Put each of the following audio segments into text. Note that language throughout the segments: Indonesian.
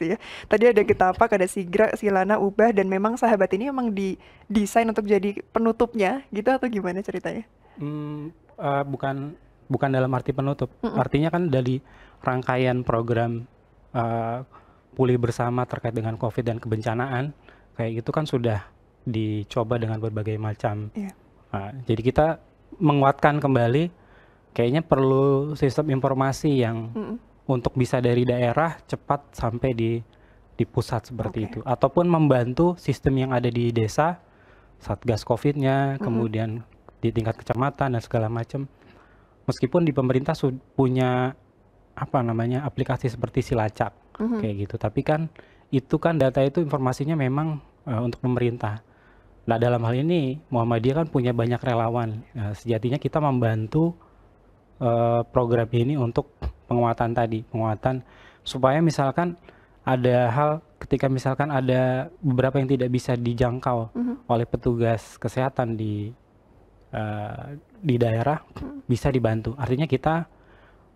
gitu ya. Tadi ada apa? ada Sigra, Silana, Ubah dan memang sahabat ini emang didesain untuk jadi penutupnya gitu atau gimana ceritanya? Hmm, uh, bukan bukan dalam arti penutup. Mm -mm. Artinya kan dari rangkaian program uh, pulih bersama terkait dengan Covid dan kebencanaan kayak itu kan sudah dicoba dengan berbagai macam. Yeah. Iya. Uh, jadi kita menguatkan kembali kayaknya perlu sistem informasi yang mm -mm untuk bisa dari daerah cepat sampai di di pusat seperti okay. itu ataupun membantu sistem yang ada di desa satgas covidnya mm -hmm. kemudian di tingkat kecamatan dan segala macam meskipun di pemerintah punya apa namanya aplikasi seperti silacak mm -hmm. kayak gitu tapi kan itu kan data itu informasinya memang uh, untuk pemerintah nah dalam hal ini Muhammadiyah kan punya banyak relawan uh, sejatinya kita membantu uh, program ini untuk penguatan tadi penguatan supaya misalkan ada hal ketika misalkan ada beberapa yang tidak bisa dijangkau mm -hmm. oleh petugas kesehatan di uh, di daerah mm -hmm. bisa dibantu artinya kita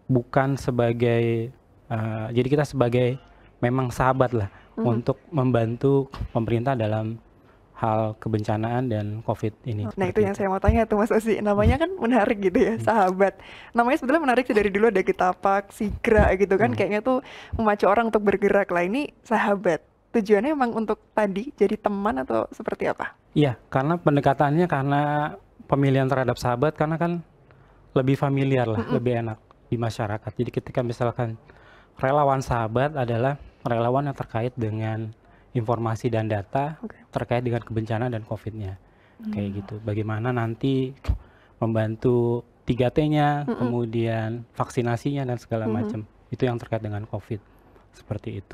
bukan sebagai uh, jadi kita sebagai memang sahabat lah mm -hmm. untuk membantu pemerintah dalam hal kebencanaan dan COVID ini. Nah itu, yang saya mau tanya tuh Mas Osi, namanya kan menarik gitu ya, hmm. sahabat. Namanya sebetulnya menarik sih dari dulu ada kita Pak Sigra gitu kan, hmm. kayaknya tuh memacu orang untuk bergerak lah. Ini sahabat, tujuannya emang untuk tadi jadi teman atau seperti apa? Iya, karena pendekatannya karena pemilihan terhadap sahabat karena kan lebih familiar lah, mm hmm lebih enak di masyarakat. Jadi ketika misalkan relawan sahabat adalah relawan yang terkait dengan informasi dan data okay. terkait dengan kebencanaan dan COVID-nya. Hmm. Kayak gitu. Bagaimana nanti membantu 3T-nya, mm kemudian vaksinasinya dan segala -hmm. macam. Itu yang terkait dengan COVID. Seperti itu.